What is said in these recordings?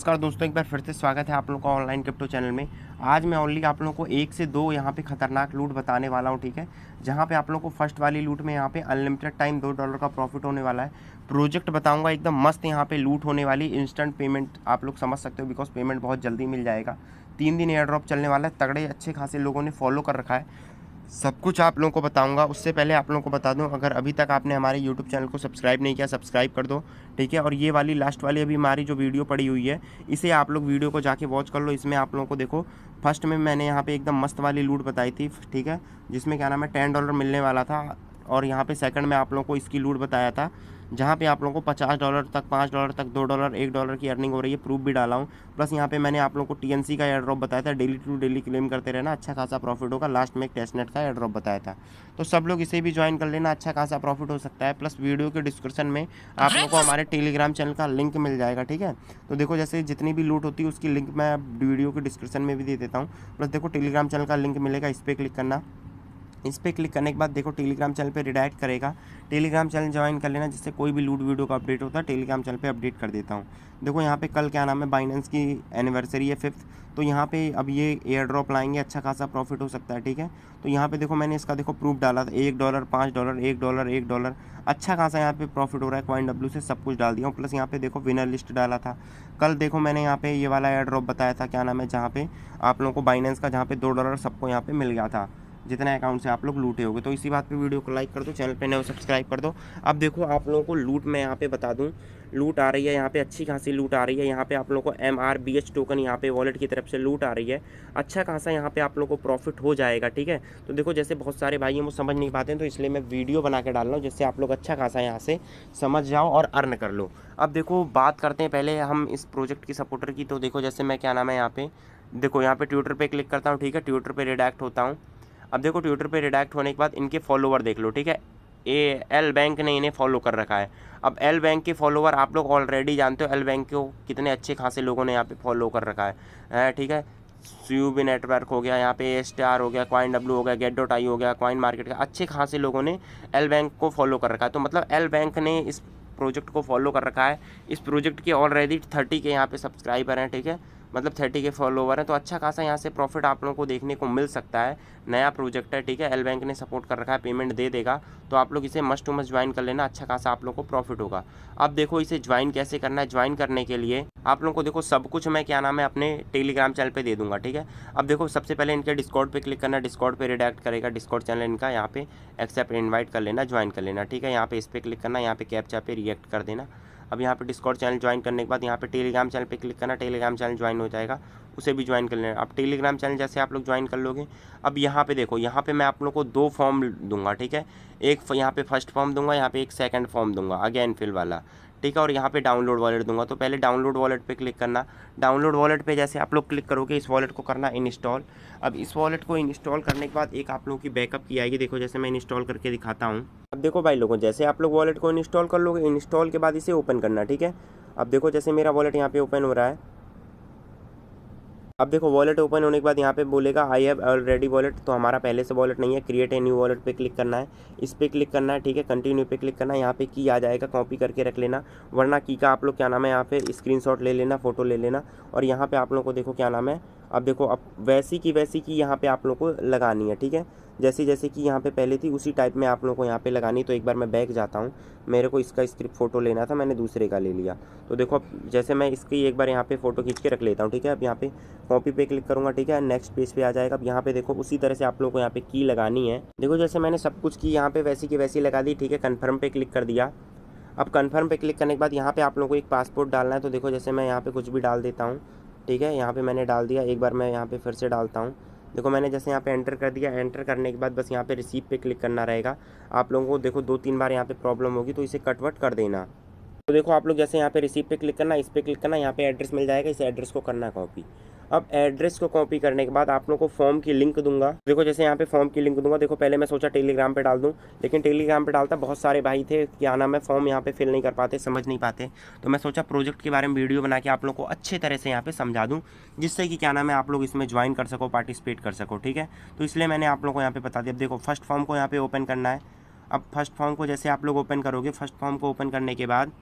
नमस्कार दोस्तों एक बार फिर से स्वागत है आप लोगों का ऑनलाइन क्रिप्टो चैनल में आज मैं ओनली आप लोगों को एक से दो यहाँ पे खतरनाक लूट बताने वाला हूँ ठीक है जहाँ पे आप लोगों को फर्स्ट वाली लूट में यहाँ पे अनलिमिटेड टाइम दो डॉलर का प्रॉफिट होने वाला है प्रोजेक्ट बताऊँगा एकदम मस्त यहाँ पे लूट होने वाली इंस्टेंट पेमेंट आप लोग समझ सकते हो बिकॉज पेमेंट बहुत जल्दी मिल जाएगा तीन दिन एयर ड्रॉप चलने वाला है तगड़े अच्छे खासे लोगों ने फॉलो कर रखा है सब कुछ आप लोगों को बताऊंगा उससे पहले आप लोगों को बता दूं अगर अभी तक आपने हमारे YouTube चैनल को सब्सक्राइब नहीं किया सब्सक्राइब कर दो ठीक है और ये वाली लास्ट वाली अभी हमारी जो वीडियो पड़ी हुई है इसे आप लोग वीडियो को जाके वॉच कर लो इसमें आप लोगों को देखो फर्स्ट में मैंने यहाँ पे एकदम मस्त वाली लूट बताई थी ठीक है जिसमें क्या नाम है टेन डॉलर मिलने वाला था और यहाँ पर सेकेंड में आप लोगों को इसकी लूट बताया था जहाँ पे आप लोगों को पचास डॉलर तक पाँच डॉलर तक दो डॉलर एक डॉलर की अर्निंग हो रही है प्रूफ भी डाला हूँ प्लस यहाँ पे मैंने आप लोगों को टीएनसी का एयर ड्रॉप बताया था डेली टू डेली क्लेम करते रहना अच्छा खासा प्रॉफिट होगा लास्ट में एक टेस्टनेट का एयर ड्रॉप बताया था तो सब लोग इसे भी ज्वाइन कर लेना अच्छा खासा प्रॉफिट हो सकता है प्लस वीडियो के डिस्क्रिप्शन में आप लोगों को हमारे टेलीग्राम चैनल का लिंक मिल जाएगा ठीक है तो देखो जैसे जितनी भी लूट होती है उसकी लिंक मैं वीडियो के डिस्क्रिप्शन में भी दे देता हूँ प्लस देखो टेलीग्राम चैनल का लिंक मिलेगा इस पर क्लिक करना इस पर क्लिक करने के बाद देखो टेलीग्राम चैनल पर रिडायरेक्ट करेगा टेलीग्राम चैनल ज्वाइन कर लेना जिससे कोई भी लूट वीडियो का अपडेट होता है टेलीग्राम चैनल पर अपडेट कर देता हूँ देखो यहाँ पे कल क्या नाम है बाइनेंस की एनिवर्सरी है फिफ्थ तो यहाँ पे अब ये एयर ड्रॉप लाएंगे अच्छा खासा प्रॉफिट हो सकता है ठीक है तो यहाँ पे देखो मैंने इसका देखो प्रूफ डाला था एक डॉलर पाँच डॉलर एक डॉलर एक डॉलर अच्छा खासा यहाँ पे प्रॉफिट हो रहा है क्वाइन डब्ल्यू से सब कुछ डाल दिया हूँ प्लस यहाँ पे देखो विनर लिस्ट डाला था कल देखो मैंने यहाँ पे ये वाला एयर ड्रॉप बताया था क्या नाम है जहाँ पे आप लोगों को बाइनेंस का जहाँ पे दो डॉलर सबको यहाँ पे मिल गया था जितने अकाउंट से आप लोग लूटे होगे तो इसी बात पे वीडियो को लाइक कर दो चैनल पे नए सब्सक्राइब कर दो अब देखो आप लोगों को लूट मैं यहाँ पे बता दूँ लूट आ रही है यहाँ पे अच्छी खासी लूट आ रही है यहाँ पे आप लोगों को M R B H token यहाँ पे वॉलेट की तरफ से लूट आ रही है अच्छा खासा यहाँ पे आप लोगों को प्रॉफिट हो जाएगा ठीक है तो देखो जैसे बहुत सारे भाई हैं वो समझ नहीं पाते हैं तो इसलिए मैं वीडियो बना के डाल रहा हूँ जिससे आप लोग अच्छा खासा यहाँ से समझ जाओ और अर्न कर लो अब देखो बात करते हैं पहले हम इस प्रोजेक्ट की सपोर्टर की तो देखो जैसे मैं क्या नाम है यहाँ पे देखो यहाँ पे ट्विटर पर क्लिक करता हूँ ठीक है ट्विटर पर रिडैक्ट होता हूँ अब देखो ट्विटर पर रिडेक्ट होने के बाद इनके फॉलोवर देख लो ठीक है ए एल बैंक ने इन्हें फॉलो कर रखा है अब एल बैंक के फॉलोवर आप लोग ऑलरेडी जानते हो एल बैंक को कितने अच्छे खासे लोगों ने यहाँ पे फॉलो कर रखा है ठीक है बी नेटवर्क हो गया यहाँ पे ए स्टार हो गया क्वाइन डब्ल्यू हो गया गेट डॉट आई हो गया क्वाइन मार्केट का अच्छे खासे लोगों ने एल बैंक को फॉलो कर रखा है तो मतलब एल बैंक ने इस प्रोजेक्ट को फॉलो कर रखा है इस प्रोजेक्ट के ऑलरेडी थर्टी के यहाँ पे सब्सक्राइबर हैं ठीक है मतलब थर्टी के फॉलोवर हैं तो अच्छा खासा यहाँ से प्रॉफिट आप लोगों को देखने को मिल सकता है नया प्रोजेक्ट है ठीक है एल बैंक ने सपोर्ट कर रखा है पेमेंट दे देगा तो आप लोग इसे मस्ट टू मस्ट ज्वाइन कर लेना अच्छा खासा आप लोग को प्रॉफिट होगा अब देखो इसे ज्वाइन कैसे करना है ज्वाइन करने के लिए आप लोगों को देखो सब कुछ मैं क्या नाम है अपने टेलीग्राम चैनल पर दे दूंगा ठीक है अब देखो सबसे पहले इनके डिस्काउंट पर क्लिक करना डिस्काउंट पर रिडेक्ट करेगा डिस्काउंट चैनल इनका यहाँ पे एक्सेप्ट इनवाइट कर लेना ज्वाइन कर लेना ठीक है यहाँ पे इस पर क्लिक करना यहाँ पे कैप्चा पे रिएक्ट कर देना अब यहाँ पे डिस्कॉर्ड चैनल ज्वाइन करने के बाद यहाँ पे टेलीग्राम चैनल पे क्लिक करना टेलीग्राम चैनल ज्वाइन हो जाएगा उसे भी ज्वाइन कर लेना अब टेलीग्राम चैनल जैसे आप लोग ज्वाइन कर लोगे अब यहाँ पे देखो यहाँ पे मैं आप लोग को दो फॉर्म दूंगा ठीक है एक यहाँ पे फर्स्ट फॉर्म दूंगा यहाँ पे एक सेकंड फॉर्म दूंगा अगेन फिल वाला ठीक है और यहाँ पे डाउनलोड वॉलेट दूंगा तो पहले डाउनलोड वॉलेट पे क्लिक करना डाउनलोड वॉलेट पे जैसे आप लोग क्लिक करोगे इस वॉलेट को करना इंस्टॉल अब इस वॉलेट को इंस्टॉल करने के बाद एक आप लोगों की बैकअप की आएगी देखो जैसे मैं इंस्टॉल करके दिखाता हूँ अब देखो भाई लोगों जैसे आप लोग वॉलेट को इंस्टॉल कर लोगे इंस्टॉल के बाद इसे ओपन करना ठीक है अब देखो जैसे मेरा वॉलेट यहाँ पे ओपन हो रहा है अब देखो वॉलेट ओपन होने के बाद यहाँ पे बोलेगा आई हैव ऑलरेडी वॉलेट तो हमारा पहले से वॉलेट नहीं है क्रिएट ए न्यू वॉलेट पे क्लिक करना है इस पर क्लिक करना है ठीक है कंटिन्यू पे क्लिक करना है यहाँ पे की आ जाएगा कॉपी करके रख लेना वरना की का आप लोग क्या नाम है यहाँ पे शॉट ले लेना फ़ोटो ले लेना और यहाँ पे आप लोग को देखो क्या नाम है अब देखो अब वैसी की वैसी की यहाँ पर आप लोग को लगानी है ठीक है जैसे जैसे कि यहाँ पे पहले थी उसी टाइप में आप लोगों को यहाँ पे लगानी तो एक बार मैं बैग जाता हूँ मेरे को इसका स्क्रिप्ट फ़ोटो लेना था मैंने दूसरे का ले लिया तो देखो अब जैसे मैं इसकी एक बार यहाँ पे फ़ोटो खींच के रख लेता हूँ ठीक है अब यहाँ पे कॉपी पे क्लिक करूँगा ठीक है नेक्स्ट पेज पे आ जाएगा अब यहाँ पे देखो उसी तरह से आप लोगों को यहाँ पे की लगानी है देखो जैसे मैंने सब कुछ की यहाँ पे वैसी की वैसी लगा दी ठीक है कन्फर्म पे क्लिक कर दिया अब कन्फर्म पे क्लिक करने के बाद यहाँ पे आप लोगों को एक पासपोर्ट डालना है तो देखो जैसे मैं यहाँ पे कुछ भी डाल देता हूँ ठीक है यहाँ पे मैंने डाल दिया एक बार मैं यहाँ पे फिर से डालता हूँ देखो मैंने जैसे यहाँ पे एंटर कर दिया एंटर करने के बाद बस यहाँ पे रिसीव पे क्लिक करना रहेगा आप लोगों को देखो दो तीन बार यहाँ पे प्रॉब्लम होगी तो इसे कटवट कर देना तो देखो आप लोग जैसे यहाँ पे रिसीव पे क्लिक करना इस पर क्लिक करना यहाँ पे एड्रेस मिल जाएगा इस एड्रेस को करना कॉपी अब एड्रेस को कॉपी करने के बाद आप लोग को फॉर्म की लिंक दूंगा देखो जैसे यहाँ पे फॉर्म की लिंक दूंगा देखो पहले मैं सोचा टेलीग्राम पे डाल दूँ लेकिन टेलीग्राम पे डालता बहुत सारे भाई थे क्या नाम है फॉर्म यहाँ पे फिल नहीं कर पाते समझ नहीं पाते तो मैं सोचा प्रोजेक्ट के बारे में वीडियो बना के आप लोग को अच्छे तरह से यहाँ पर समझा दूँ जिससे कि क्या नाम है आप लोग इसमें ज्वाइन कर सको पार्टिसिपेट कर सको ठीक है तो इसलिए मैंने आप लोग को यहाँ पे बता दिया अब देखो फर्स्ट फॉर्म को यहाँ पे ओपन करना है अब फर्स्ट फॉर्म को जैसे आप लोग ओपन करोगे फर्स्ट फॉर्म को ओपन करने के बाद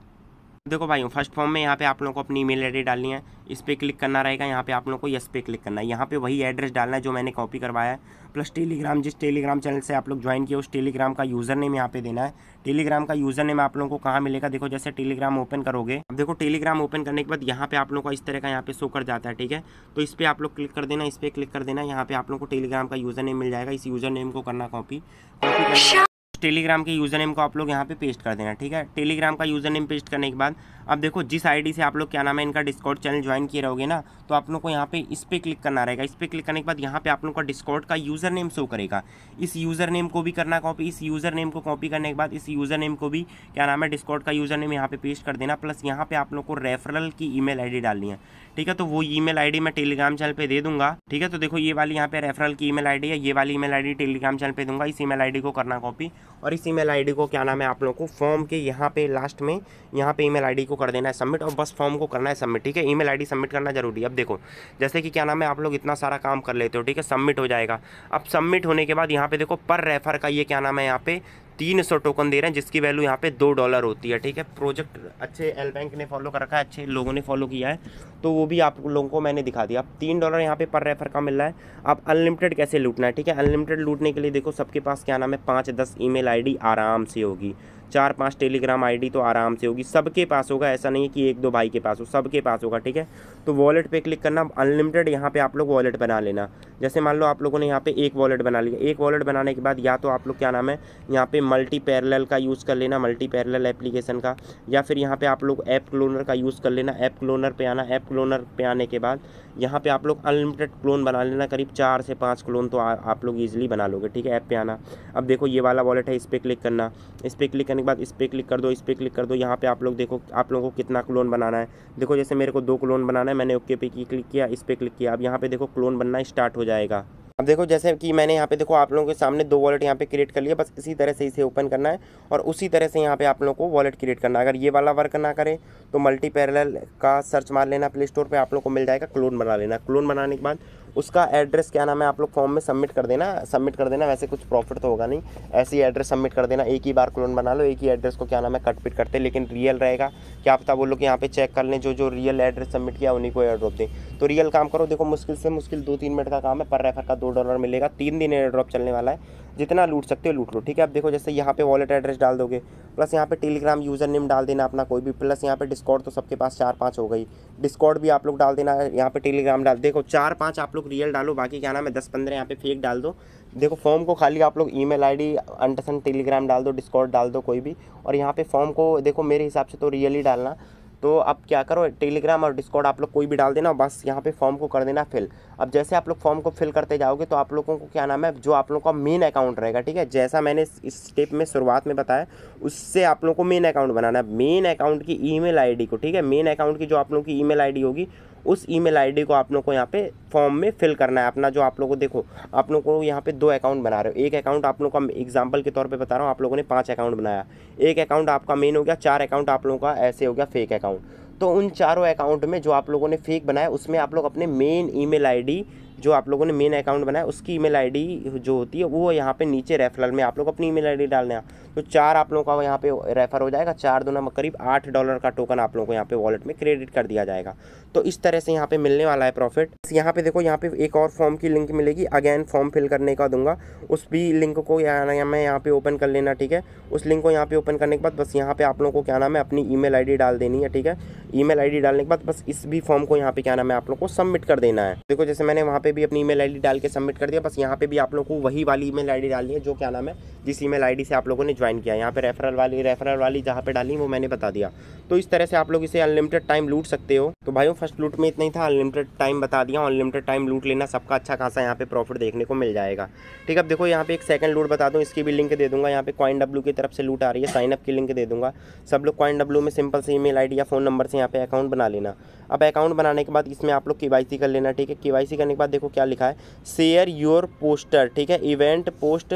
देखो भाइयों फर्स्ट फॉर्म में यहाँ पे आप लोगों को अपनी ईमेल आईडी डालनी है इस पर क्लिक करना रहेगा यहाँ पे आप लोगों को यस पे क्लिक करना है यहाँ पे वही एड्रेस डालना है जो मैंने कॉपी करवाया है प्लस टेलीग्राम जिस टेलीग्राम चैनल से आप लोग ज्वाइन किए उस टेलीग्राम का यूज़र नेम यहाँ पे देना है टेलीग्राम का यूज़र नेम आप लोगों को कहाँ मिलेगा देखो जैसे टेलीग्राम ओपन करोगे अब देखो टेलीग्राम ओपन करने के बाद यहाँ पे आप लोगों का इस तरह का यहाँ पे शो कर जाता है ठीक है तो इस पर आप लोग क्लिक कर देना इस पर क्लिक कर देना यहाँ पे आप लोग को टेलीग्राम का यूज़र नेम मिल जाएगा इस यूज़र नेम को करना कॉपी कॉपी टेलीग्राम के यूज़र नेम को आप लोग यहाँ पे पेस्ट कर देना ठीक है टेलीग्राम का यूज़र नेम पेस्ट करने के बाद अब देखो जिस आईडी से आप लोग क्या नाम है इनका डिस्काउंट चैनल ज्वाइन किए रहोगे ना तो आप लोग को यहाँ पे इस पर क्लिक करना रहेगा इस पर क्लिक करने के बाद यहाँ पे आप लोग का डिस्काउंट का यूज़र नेम शो करेगा इस यूज़र नेम को भी करना कॉपी इस यूज़र नेम को कॉपी करने के बाद इस यूज़र नेम को भी क्या नाम है डिस्काउंट का यूज़र नेम यहाँ पे पेस्ट कर देना प्लस यहाँ पे आप लोग को रेफरल की ई मेल डालनी है ठीक है तो वो ई मेल मैं टेलीग्राम चैनल पर दे दूँगा ठीक है तो देखो ये वाली यहाँ पे रेफरल की ई मेल है ये वाली ई मेल टेलीग्राम चैनल पर दूंगा इस ई मेल को करना कॉपी और इस ई मेल को क्या नाम है आप लोग को फॉर्म के यहाँ पे लास्ट में यहाँ पे ई मेल को कर देना है सबमिट और बस फॉर्म को करना है सबमिट ठीक है ईमेल आईडी सबमिट करना जरूरी है अब देखो जैसे कि क्या नाम है आप लोग इतना सारा काम कर लेते हो ठीक है सबमिट हो जाएगा अब सबमिट होने के बाद यहाँ पे देखो पर रेफर का ये क्या नाम है यहाँ पे तीन सौ टोकन दे रहे हैं जिसकी वैल्यू यहाँ पे दो डॉलर होती है ठीक है प्रोजेक्ट अच्छे एल बैंक ने फॉलो कर रखा है अच्छे लोगों ने फॉलो किया है तो वो भी आप लोगों को मैंने दिखा दिया अब तीन डॉलर यहाँ पे पर रेफर का मिल रहा है आप अनलिमिटेड कैसे लूटना है ठीक है अनलिमिटेड लूटने के लिए देखो सबके पास क्या नाम है पाँच दस ई मेल आराम से होगी चार पाँच टेलीग्राम आईडी तो आराम से होगी सबके पास होगा ऐसा नहीं है कि एक दो भाई के पास हो सबके पास होगा ठीक है तो वॉलेट पे क्लिक करना अनलिमिटेड यहाँ पे आप लोग वॉलेट बना लेना जैसे मान लो आप लोगों ने यहाँ पे एक वॉलेट बना लिया एक वॉलेट बनाने के बाद या तो आप लोग क्या नाम है यहाँ पे मल्टी पैरल का यूज़ कर लेना मल्टी पैरल एप्लीकेशन का या फिर यहाँ पर आप लोग ऐप क्लोनर का यूज़ कर लेना ऐप क्लोनर पर आना ऐप क्लोनर पर आने के बाद यहाँ पे आप लोग अनलिमिटेड क्लोन बना लेना करीब चार से पाँच क्लोन तो आ, आप लोग ईजिली बना लोगे ठीक है ऐप पे आना अब देखो ये वाला वॉलेट है इस पर क्लिक करना इस पर क्लिक करने के बाद इस पर क्लिक कर दो इस पर क्लिक कर दो यहाँ पे आप लोग देखो आप लोगों को कितना क्लोन बनाना है देखो जैसे मेरे को दो क्लोन बनाना है मैंने ओके पे की क्लिक किया इस पर क्लिक किया अब यहाँ पर देखो क्लोन बनना स्टार्ट हो जाएगा अब देखो जैसे कि मैंने यहाँ पे देखो आप लोगों के सामने दो वॉलेट यहाँ पे क्रिएट कर लिया बस इसी तरह से इसे ओपन करना है और उसी तरह से यहाँ पे आप लोगों को वॉलेट क्रिएट करना है अगर ये वाला वर्क ना करे तो मल्टी पैरल का सर्च मार लेना प्ले स्टोर पर आप लोग को मिल जाएगा क्लोन बना लेना क्लोन बनाने के बाद उसका एड्रेस क्या नाम है आप लोग फॉर्म में सबमिट कर देना सबमिट कर देना वैसे कुछ प्रॉफिट तो होगा नहीं ऐसे ही एड्रेस सबमिट कर देना एक ही बार क्लोन बना लो एक ही एड्रेस को क्या नाम है कट पिट करते लेकिन रियल रहेगा क्या पता वो लोग यहाँ पे चेक कर लें जो जो रियल एड्रेस सबमिट किया उन्हीं को एयर ड्रॉप दें तो रियल काम करो देखो मुश्किल से मुश्किल दो तीन मिनट का काम है पर रेफर का दो डॉलर मिलेगा तीन दिन एयर ड्रॉप चलने वाला है जितना लूट सकते हो लूट लो ठीक है आप देखो जैसे यहाँ पे वॉलेट एड्रेस डाल दोगे प्लस यहाँ पे टेलीग्राम यूज़र नेम डाल देना अपना कोई भी प्लस यहाँ पे डिस्कॉर्ड तो सबके पास चार पाँच हो गई डिस्कॉर्ड भी आप लोग डाल देना यहाँ पे टेलीग्राम डाल देखो चार पाँच आप लोग रियल डालो बाकी क्या नाम है दस पंद्रह यहाँ पे फेक डाल दो देखो फॉर्म को खाली आप लोग आई डी अंडरसन टेलीग्राम डाल दो डिस्कॉर्ड डाल दो कोई भी और यहाँ पे फॉर्म को देखो मेरे हिसाब से तो रियल ही डालना तो अब क्या करो टेलीग्राम और डिस्कॉर्ड आप लोग कोई भी डाल देना बस यहाँ पे फॉर्म को कर देना फिल अब जैसे आप लोग फॉर्म को फिल करते जाओगे तो आप लोगों को क्या नाम है जो आप लोगों का मेन अकाउंट रहेगा ठीक है जैसा मैंने इस स्टेप में शुरुआत में बताया उससे आप लोगों को मेन अकाउंट बनाना है मेन अकाउंट की ई मेल को ठीक है मेन अकाउंट की जो आप लोगों की ई मेल होगी उस ईमेल आईडी को आप लोग को यहाँ पे फॉर्म में फिल करना है अपना जो आप लोग को देखो आप लोग को यहाँ पे दो अकाउंट बना रहे हो एक अकाउंट आप लोग का एग्जाम्पल के तौर पे बता रहा हूँ आप लोगों ने पांच अकाउंट बनाया एक अकाउंट आपका मेन हो गया चार अकाउंट आप लोगों का ऐसे हो गया फेक अकाउंट तो उन चारों अकाउंट में जो आप लोगों ने फेक बनाया उसमें आप लोग अपने मेन ईमेल आईडी जो आप लोगों ने मेन अकाउंट बनाया उसकी ईमेल आईडी जो होती है वो यहाँ पे नीचे रेफरल में आप लोग अपनी ईमेल आईडी डालने हैं तो चार आप लोगों का यहाँ पे रेफर हो जाएगा चार दोनों में करीब आठ डॉलर का टोकन आप लोगों को यहाँ पे वॉलेट में क्रेडिट कर दिया जाएगा तो इस तरह से यहाँ पे मिलने वाला है प्रॉफिट यहाँ पे देखो यहाँ पे एक और फॉर्म की लिंक मिलेगी अगेन फॉर्म फिल करने का दूंगा उस भी लिंक को मैं यहाँ पे ओपन कर लेना ठीक है उस लिंक को यहाँ पे ओपन करने के बाद बस यहाँ पे आप लोगों को क्या नाम है अपनी ई मेल डाल देनी है ठीक है ई मेल डालने के बाद बस इस भी फॉर्म को यहाँ पे क्या नाम है आप लोग को सबमिट कर देना है देखो जैसे मैंने वहाँ पे पे भी अपनी ईमेल आईडी डाल के सबमिट कर दिया बस यहाँ पे भी आप लोगों को वही वाली ईमेल आईडी डालनी है जो क्या नाम है जिस ईमेल आईडी से आप लोगों ने ज्वाइन किया यहाँ पे रेफरल वाली रेफरल वाली जहाँ पे डाली वो मैंने बता दिया तो इस तरह से आप लोग इसे अनलिमिटेड टाइम लूट सकते हो तो भाई फर्स्ट लूट में इतना ही था अनलिमिटेड टाइम बता दिया अनलिमिटेड टाइम लूट लेना सबका अच्छा खासा यहाँ पे प्रॉफिट देखने को मिल जाएगा ठीक है अब देखो यहाँ पे एक सेकंड लूट बता दूँ इसकी भी लिंक दे दूँगा यहाँ पे कॉइन डब्ल्यू की तरफ से लूट आ रही है साइनअप की लिंक दे दूँगा सब लोग कॉइन डब्ल्यू में सिंपल से ई मेल या फ़ोन नंबर से यहाँ पे अकाउंट बना लेना अब अकाउंट बनाने के बाद इसमें आप लोग के कर लेना ठीक है के करने के बाद देखो क्या लिखा है शेयर योर पोस्टर ठीक है event post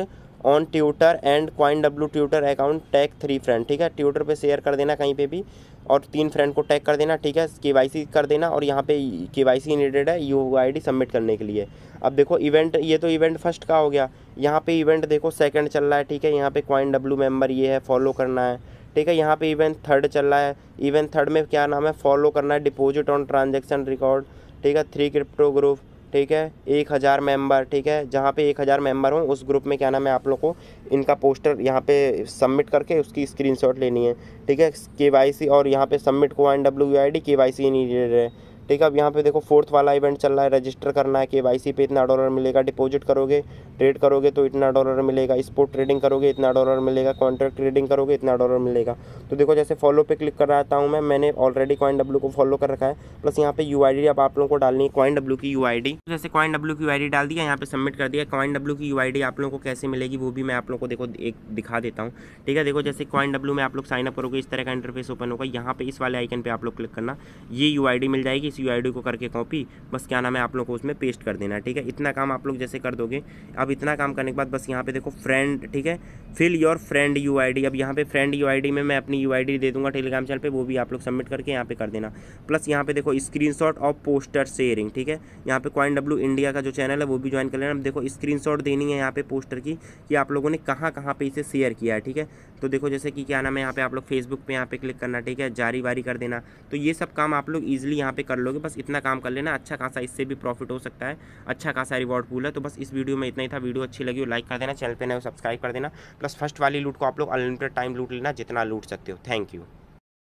on Twitter and coin W Twitter account tag three friend ठीक है ट्यूटर पे शेयर कर देना कहीं पे भी और तीन फ्रेंड को टैग कर देना ठीक है के कर देना और यहाँ पे के वाई सी नीडेड है यू आई डी सबमिट करने के लिए अब देखो इवेंट ये तो इवेंट फर्स्ट का हो गया यहाँ पे इवेंट देखो सेकंड चल रहा है ठीक है यहाँ पे क्वाइन डब्ल्यू मेम्बर ये है फॉलो करना है ठीक है यहाँ पे इवेंट थर्ड चल रहा है इवेंट थर्ड में क्या नाम है फॉलो करना है डिपॉजिट ऑन ट्रांजेक्शन रिकॉर्ड ठीक है थ्री क्रिप्टो ग्रुप ठीक है एक हज़ार मेम्बर ठीक है जहाँ पे एक हज़ार मेम्बर हों उस ग्रुप में क्या नाम है आप लोग को इनका पोस्टर यहाँ पे सबमिट करके उसकी स्क्रीनशॉट लेनी है ठीक है के वाई सी और यहाँ पे सबमिट को एन W I D K Y C नहीं ले रहे ठीक है अब यहाँ पे देखो फोर्थ वाला इवेंट चल रहा है रजिस्टर करना है के वाई पे इतना डॉलर मिलेगा डिपॉजिट करोगे ट्रेड करोगे तो इतना डॉलर मिलेगा स्पोर्ट ट्रेडिंग करोगे इतना डॉलर मिलेगा कॉन्ट्रैक्ट ट्रेडिंग करोगे इतना डॉलर मिलेगा तो देखो जैसे फॉलो पे क्लिक कराता हूँ मैं मैंने ऑलरेडी कॉइन डब्ल्यू को फॉलो कर रखा है प्लस यहाँ पे यू अब आप लोगों को डालनी है कॉइन डब्ल्यू की यू जैसे कॉइन डब्ल्यू की यू डाल दिया यहाँ पे सबमिट कर दिया कॉइन डब्ल्यू की यू आप लोगों को कैसे मिलेगी वो भी मैं आप लोग को देखो एक दिखा देता हूँ ठीक है देखो जैसे कॉइन डब्ल्यू में आप लोग अप करोगे इस तरह का इंटरफेस ओपन होगा यहाँ पे इस वाले आइकन पे आप लोग क्लिक करना ये यू मिल जाएगी इस यू आई को करके कॉपी बस क्या नाम है आप लोग को उसमें पेस्ट कर देना ठीक है इतना काम आप लोग जैसे कर दोगे अब इतना काम करने के बाद बस यहाँ पे देखो फ्रेंड ठीक है फिल योर फ्रेंड यू अब यहाँ पे फ्रेंड यू में मैं अपनी यू दे दूँगा टेलीग्राम चैनल पर वो भी आप लोग सबमिट करके यहाँ पे कर देना प्लस यहाँ पे देखो स्क्रीन ऑफ पोस्टर शेयरिंग ठीक है यहाँ पे कॉइन डब्ल्यू इंडिया का जो चैनल है वो भी ज्वाइन कर लेना देखो स्क्रीन देनी है यहाँ पे पोस्टर की कि आप लोगों ने कहाँ कहाँ पर इसे शेयर किया है ठीक है तो देखो जैसे कि क्या नाम है यहाँ पे आप लोग फेसबुक पे यहाँ पे क्लिक करना ठीक है जारी वारी कर देना तो ये सब काम आप लोग ईजिली यहाँ पे कर लोगे बस इतना काम कर लेना अच्छा खासा इससे भी प्रॉफिट हो सकता है अच्छा खासा रिवॉर्ड पूल है तो बस इस वीडियो में इतना ही था वीडियो अच्छी लगी हो लाइक कर देना चैनल पर नए सब्सक्राइब कर देना प्लस फर्स्ट वाली लूट को आप लोग अनलिमिटेड टाइम लूट लेना जितना लूट सकते हो थैंक यू